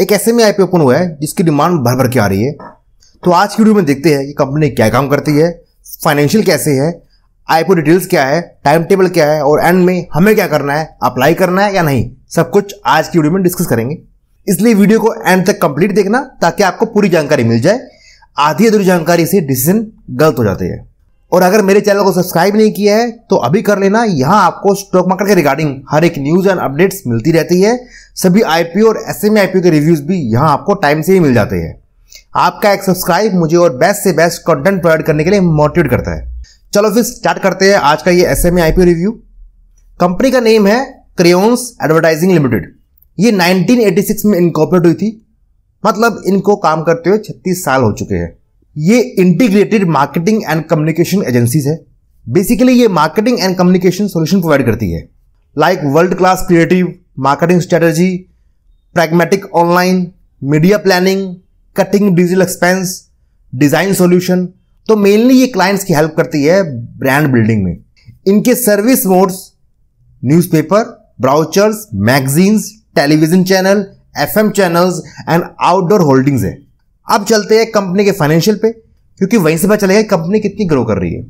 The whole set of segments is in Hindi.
एक ऐसे में आईपीओ ओपन हुआ है जिसकी डिमांड भर भर के आ रही है तो आज की वीडियो में देखते हैं कि कंपनी क्या काम करती है फाइनेंशियल कैसे है आईपीओ डिटेल्स क्या है टाइम टेबल क्या है और एंड में हमें क्या करना है अप्लाई करना है या नहीं सब कुछ आज की वीडियो में डिस्कस करेंगे इसलिए वीडियो को एंड तक कंप्लीट देखना ताकि आपको पूरी जानकारी मिल जाए आधी अधूरी जानकारी से डिसीजन गलत हो जाती है और अगर मेरे चैनल को सब्सक्राइब नहीं किया है तो अभी कर लेना यहाँ आपको स्टॉक मार्केट के रिगार्डिंग हर एक न्यूज एंड अपडेट्स मिलती रहती है सभी आईपीओ और एस एम आईपीओ के रिव्यूज भी यहाँ आपको टाइम से ही मिल जाते हैं आपका एक सब्सक्राइब मुझे और बेस्ट से बेस्ट कंटेंट प्रोवाइड करने के लिए मोटिवेट करता है चलो फिर स्टार्ट करते हैं आज का ये S M IPO review company का नेम है क्रेन्स एडवर्टाइजिंग लिमिटेड ये 1986 में इनकॉपरेट हुई थी मतलब इनको काम करते हुए 36 साल हो चुके हैं ये integrated marketing and communication agencies है बेसिकली ये marketing and communication solution provide करती है like world class creative marketing strategy pragmatic online media planning cutting digital expense design solution तो मेनली ये क्लाइंट्स की हेल्प करती है ब्रांड बिल्डिंग में इनके service modes newspaper brochures magazines television channel FM channels and outdoor holdings है अब चलते हैं कंपनी के फाइनेंशियल पे क्योंकि वहीं से पता चलेगा कंपनी कितनी ग्रो कर रही है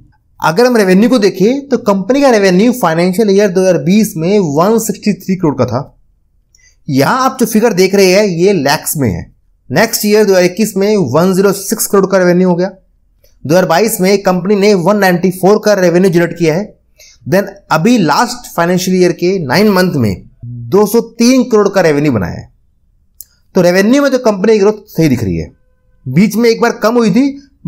अगर हम रेवेन्यू को देखें तो कंपनी का रेवेन्यू फाइनेंशियल ईयर 2020 में 163 करोड़ का था यहां आप जो फिगर देख रहे हैं ये लैक्स में है नेक्स्ट ईयर 2021 में 106 करोड़ का रेवेन्यू हो गया 2022 में कंपनी ने 194 का रेवेन्यू जनरेट किया है देन अभी लास्ट फाइनेंशियल ईयर के नाइन मंथ में 203 करोड़ का रेवेन्यू बनाया है तो रेवेन्यू में तो कंपनी की ग्रोथ सही दिख रही है बीच में एक बार कम हुई थी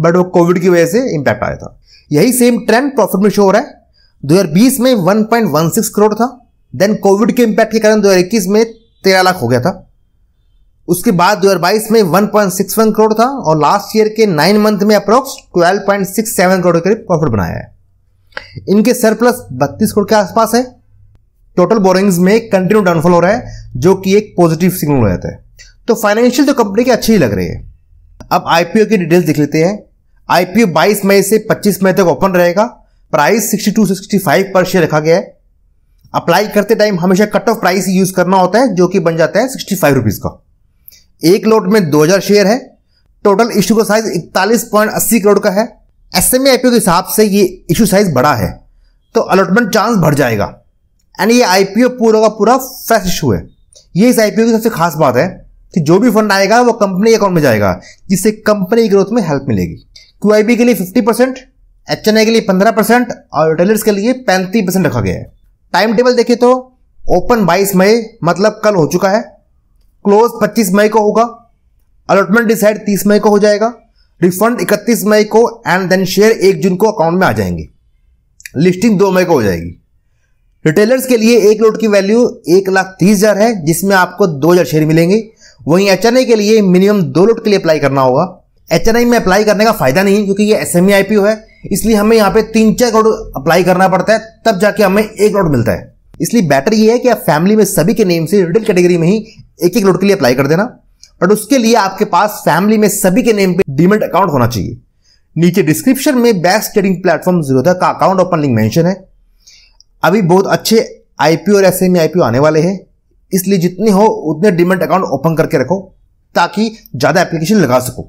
बट वो कोविड की वजह से इंपैक्ट आया था यही सेम ट्रेंड प्रॉफिट में शो हो रहा है 2020 में 1.16 करोड़ था देन कोविड के इंपैक्ट के कारण 2021 में तेरह लाख हो गया था उसके बाद 2022 में 1.61 करोड़ था और लास्ट ईयर के नाइन मंथ में अप्रोक्स 12.67 करोड़ के करीब प्रॉफिट बनाया है इनके सरप्लस 32 करोड़ के आसपास है टोटल बोरिंग्स में कंटिन्यू डाउनफॉल हो रहा है जो कि एक पॉजिटिव सिग्नल रहता है तो फाइनेंशियल तो कंपनी की अच्छी ही लग रही है अब आईपीओ की डिटेल्स देख लेते हैं आईपीओ 22 मई से 25 मई तक ओपन रहेगा प्राइस 62 65 पर शेयर रखा गया है अप्लाई करते टाइम हमेशा कट ऑफ प्राइस यूज करना होता है जो कि बन जाता है सिक्सटी फाइव रुपीज का एक लोट में 2000 शेयर है टोटल इशू का साइज इकतालीस करोड़ का है एस एम आईपीओ के हिसाब से ये इशू साइज बड़ा है तो अलॉटमेंट चांस बढ़ जाएगा एंड ये आईपीओ पूरा का पूरा फ्रेश इशू है ये इस आईपीओ की सबसे खास बात है कि जो भी फंड आएगा वो कंपनी अकाउंट में जाएगा जिससे कंपनी ग्रोथ में हेल्प मिलेगी क्यू के लिए फिफ्टी परसेंट एच के लिए पंद्रह परसेंट और रिटेलर्स के लिए पैंतीस परसेंट रखा गया है टाइम टेबल देखे तो ओपन बाईस मई मतलब कल हो चुका है क्लोज पच्चीस मई को होगा अलॉटमेंट डिसाइड तीस मई को हो जाएगा रिफंड इकतीस मई को एंड देन शेयर एक जून को अकाउंट में आ जाएंगे लिस्टिंग दो मई को हो जाएगी रिटेलर्स के लिए एक लोट की वैल्यू एक लाख तीस हजार है जिसमें आपको दो हजार शेयर मिलेंगे वहीं एच के लिए मिनिमम दो लोट के लिए अप्लाई करना होगा एच में अप्लाई करने का फायदा नहीं है क्योंकि ये एस एम e है इसलिए हमें यहाँ पे तीन चार करोड़ अप्लाई करना पड़ता है तब जाके हमें एक लोड मिलता है इसलिए बेटर ये है कि आप फैमिली में सभी के नेम से रिटेल कैटेगरी में ही एक एक लोट के लिए अप्लाई कर देना बट उसके लिए आपके पास फैमिली में सभी के नेम पे डीमेट अकाउंट होना चाहिए नीचे डिस्क्रिप्शन में बेस्ट ट्रेडिंग प्लेटफॉर्म जीरोधा का अकाउंट ओपन लिंक मेंशन है अभी बहुत अच्छे आईपीओ और एस आईपीओ e आने वाले हैं इसलिए जितनी हो उतने डिमेंट अकाउंट ओपन करके रखो ताकि ज़्यादा एप्लीकेशन लगा सको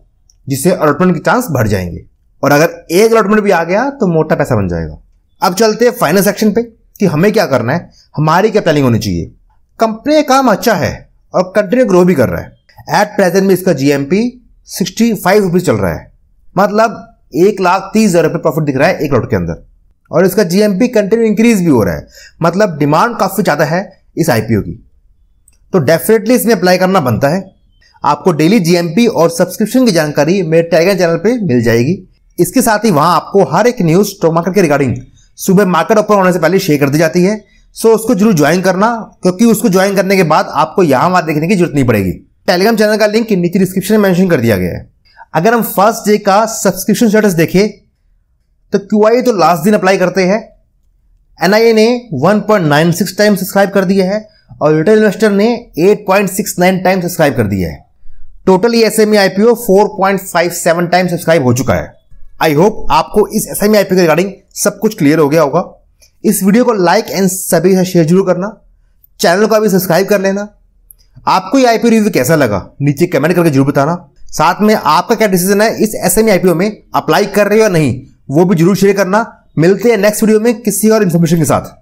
जिससे अलॉटमेंट के चांस बढ़ जाएंगे और अगर एक अलॉटमेंट भी आ गया तो मोटा पैसा बन जाएगा अब चलते हैं फाइनल सेक्शन पे कि हमें क्या करना है हमारी क्या प्लानिंग होनी चाहिए कंपनी का काम अच्छा है और कंटिन्यू ग्रो भी कर रहा है एट प्रेजेंट में इसका जीएमपी सिक्सटी फाइव रुपीज़ चल रहा है मतलब एक लाख तीस हज़ार रुपये प्रॉफिट दिख रहा है एक लॉट के अंदर और इसका जीएमपी कंटिन्यू इंक्रीज भी हो रहा है मतलब डिमांड काफ़ी ज़्यादा है इस आईपीओ की तो डेफिनेटली इसमें अप्लाई करना बनता है आपको डेली जीएमपी और सब्सक्रिप्शन की जानकारी मेरे टेलीग्राम चैनल पे मिल जाएगी इसके साथ ही वहां आपको हर एक न्यूज स्टॉक मार्केट के रिगार्डिंग सुबह मार्केट ओपन होने से पहले शेयर कर दी जाती है सो उसको जरूर ज्वाइन करना क्योंकि उसको ज्वाइन करने के बाद आपको यहां वहां देखने की जरूरत नहीं पड़ेगी टेलीग्राम चैनल का लिंक नीचे डिस्क्रिप्शन में मेंशन कर दिया गया है अगर हम फर्स्ट डे का सब्सक्रिप्शन स्टेटस देखें तो क्यू तो लास्ट दिन अप्लाई करते हैं एनआईए ने 1.96 टाइम सब्सक्राइब कर दिया है और रिटेल इन्वेस्टर ने 8.69 टाइम सब्सक्राइब कर दिया है total S M IPO four point five seven time subscribe हो चुका है आई होप आपको इस एस एम आईपीओ के रिगार्डिंग सब कुछ क्लियर हो गया होगा इस वीडियो को लाइक एंड सभी से शेयर जरूर करना चैनल को अभी सब्सक्राइब कर लेना आपको ये आईपीओ रिव्यू कैसा लगा नीचे कमेंट करके जरूर बताना साथ में आपका क्या डिसीजन है इस एस एम आईपीओ में अप्लाई कर रहे हो या नहीं वो भी जरूर शेयर करना मिलते हैं नेक्स्ट वीडियो में किसी और इन्फॉर्मेशन के साथ